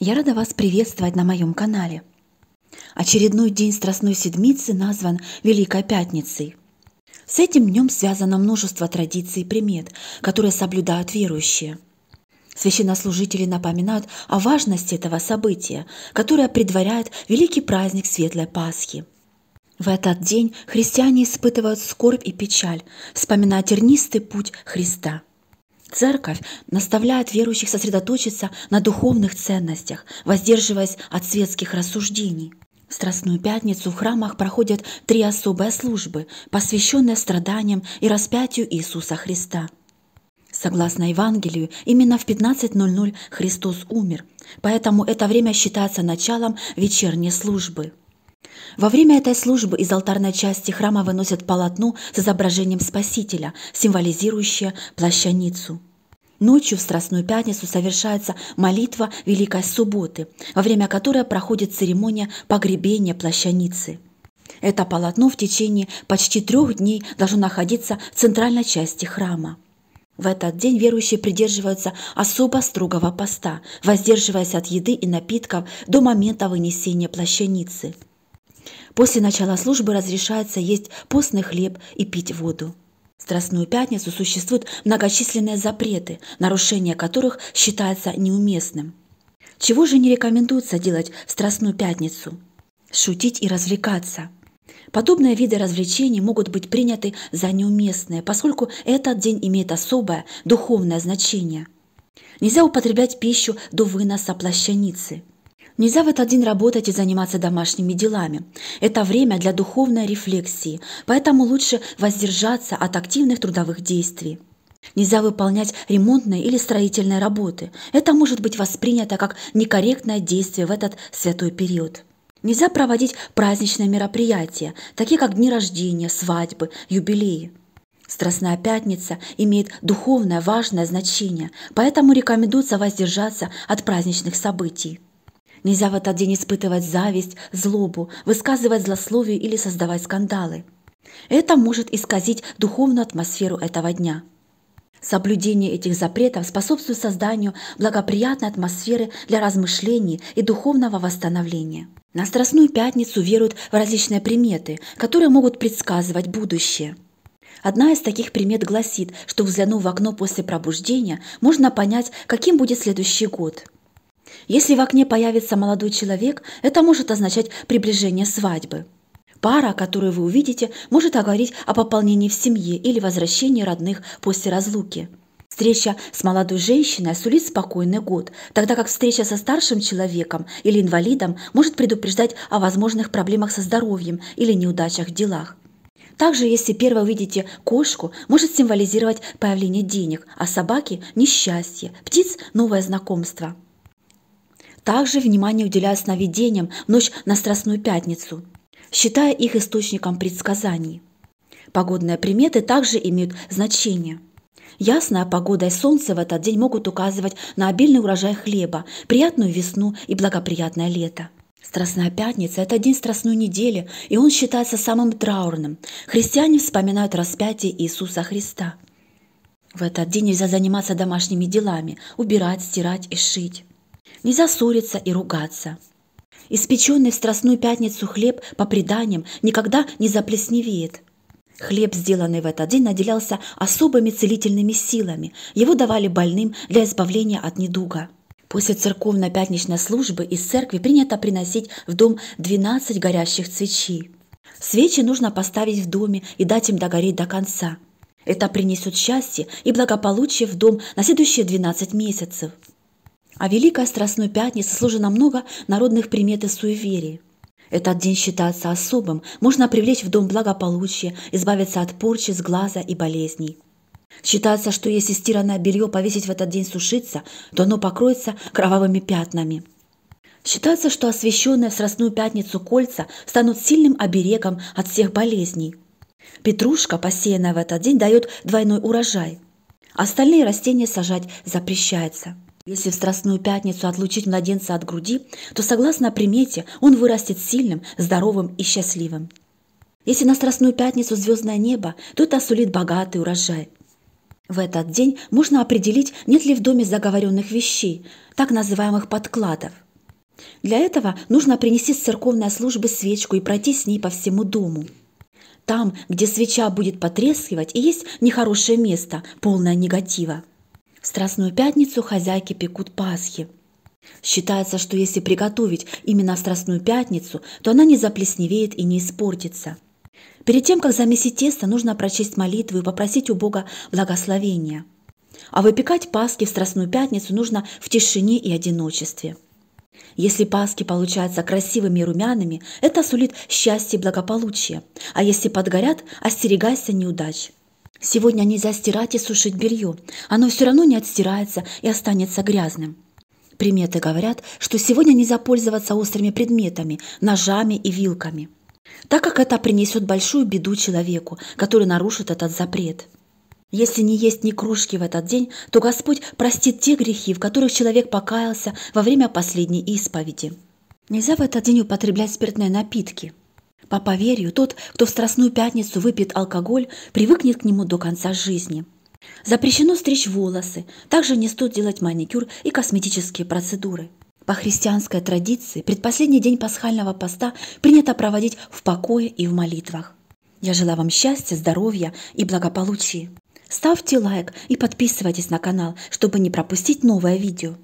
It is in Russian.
Я рада вас приветствовать на моем канале. Очередной день Страстной Седмицы назван Великой Пятницей. С этим днем связано множество традиций и примет, которые соблюдают верующие. Священнослужители напоминают о важности этого события, которое предваряет великий праздник Светлой Пасхи. В этот день христиане испытывают скорбь и печаль, вспоминая тернистый путь Христа – Церковь наставляет верующих сосредоточиться на духовных ценностях, воздерживаясь от светских рассуждений. В Страстную Пятницу в храмах проходят три особые службы, посвященные страданиям и распятию Иисуса Христа. Согласно Евангелию, именно в 15.00 Христос умер, поэтому это время считается началом вечерней службы. Во время этой службы из алтарной части храма выносят полотно с изображением Спасителя, символизирующее плащаницу – Ночью в Страстную Пятницу совершается молитва Великой Субботы, во время которой проходит церемония погребения плащаницы. Это полотно в течение почти трех дней должно находиться в центральной части храма. В этот день верующие придерживаются особо строгого поста, воздерживаясь от еды и напитков до момента вынесения плащаницы. После начала службы разрешается есть постный хлеб и пить воду. В Страстную пятницу существуют многочисленные запреты, нарушение которых считается неуместным. Чего же не рекомендуется делать в Страстную пятницу? Шутить и развлекаться. Подобные виды развлечений могут быть приняты за неуместные, поскольку этот день имеет особое духовное значение. Нельзя употреблять пищу до выноса плащаницы – Нельзя в этот день работать и заниматься домашними делами. Это время для духовной рефлексии, поэтому лучше воздержаться от активных трудовых действий. Нельзя выполнять ремонтные или строительные работы. Это может быть воспринято как некорректное действие в этот святой период. Нельзя проводить праздничные мероприятия, такие как дни рождения, свадьбы, юбилеи. Страстная пятница имеет духовное важное значение, поэтому рекомендуется воздержаться от праздничных событий. Нельзя в этот день испытывать зависть, злобу, высказывать злословие или создавать скандалы. Это может исказить духовную атмосферу этого дня. Соблюдение этих запретов способствует созданию благоприятной атмосферы для размышлений и духовного восстановления. На Страстную Пятницу веруют в различные приметы, которые могут предсказывать будущее. Одна из таких примет гласит, что взглянув в окно после пробуждения, можно понять, каким будет следующий год. Если в окне появится молодой человек, это может означать приближение свадьбы. Пара, которую вы увидите, может говорить о пополнении в семье или возвращении родных после разлуки. Встреча с молодой женщиной сулит спокойный год, тогда как встреча со старшим человеком или инвалидом может предупреждать о возможных проблемах со здоровьем или неудачах в делах. Также, если первое увидите кошку, может символизировать появление денег, а собаки – несчастье, птиц – новое знакомство – также внимание уделяют сновидениям в ночь на Страстную Пятницу, считая их источником предсказаний. Погодные приметы также имеют значение. Ясная погода и солнце в этот день могут указывать на обильный урожай хлеба, приятную весну и благоприятное лето. Страстная пятница – это день страстной недели, и он считается самым траурным. Христиане вспоминают распятие Иисуса Христа. В этот день нельзя заниматься домашними делами – убирать, стирать и шить. Нельзя ссориться и ругаться. Испеченный в Страстную Пятницу хлеб, по преданиям, никогда не заплесневеет. Хлеб, сделанный в этот день, наделялся особыми целительными силами. Его давали больным для избавления от недуга. После церковно пятничной службы из церкви принято приносить в дом 12 горящих свечей. Свечи нужно поставить в доме и дать им догореть до конца. Это принесет счастье и благополучие в дом на следующие 12 месяцев. А Великая Страстной Пятница служена много народных примет и суеверий. Этот день считается особым, можно привлечь в дом благополучие, избавиться от порчи, сглаза и болезней. Считается, что если стиранное белье повесить в этот день сушиться, то оно покроется кровавыми пятнами. Считается, что освященные в Страстную Пятницу кольца станут сильным оберегом от всех болезней. Петрушка, посеянная в этот день, дает двойной урожай. Остальные растения сажать запрещается – если в Страстную Пятницу отлучить младенца от груди, то, согласно примете, он вырастет сильным, здоровым и счастливым. Если на Страстную Пятницу звездное небо, то это сулит богатый урожай. В этот день можно определить, нет ли в доме заговоренных вещей, так называемых подкладов. Для этого нужно принести с церковной службы свечку и пройти с ней по всему дому. Там, где свеча будет потрескивать, и есть нехорошее место, полное негатива. Страстную пятницу хозяйки пекут пасхи. Считается, что если приготовить именно в Страстную пятницу, то она не заплесневеет и не испортится. Перед тем, как замесить тесто, нужно прочесть молитву и попросить у Бога благословения. А выпекать паски в Страстную пятницу нужно в тишине и одиночестве. Если паски получаются красивыми и румяными, это сулит счастье и благополучие, а если подгорят, остерегайся неудач – Сегодня нельзя стирать и сушить белье. Оно все равно не отстирается и останется грязным. Приметы говорят, что сегодня нельзя пользоваться острыми предметами, ножами и вилками, так как это принесет большую беду человеку, который нарушит этот запрет. Если не есть ни кружки в этот день, то Господь простит те грехи, в которых человек покаялся во время последней исповеди. Нельзя в этот день употреблять спиртные напитки. А по поверью, тот, кто в Страстную Пятницу выпьет алкоголь, привыкнет к нему до конца жизни. Запрещено стричь волосы, также не стоит делать маникюр и косметические процедуры. По христианской традиции предпоследний день пасхального поста принято проводить в покое и в молитвах. Я желаю вам счастья, здоровья и благополучия. Ставьте лайк и подписывайтесь на канал, чтобы не пропустить новое видео.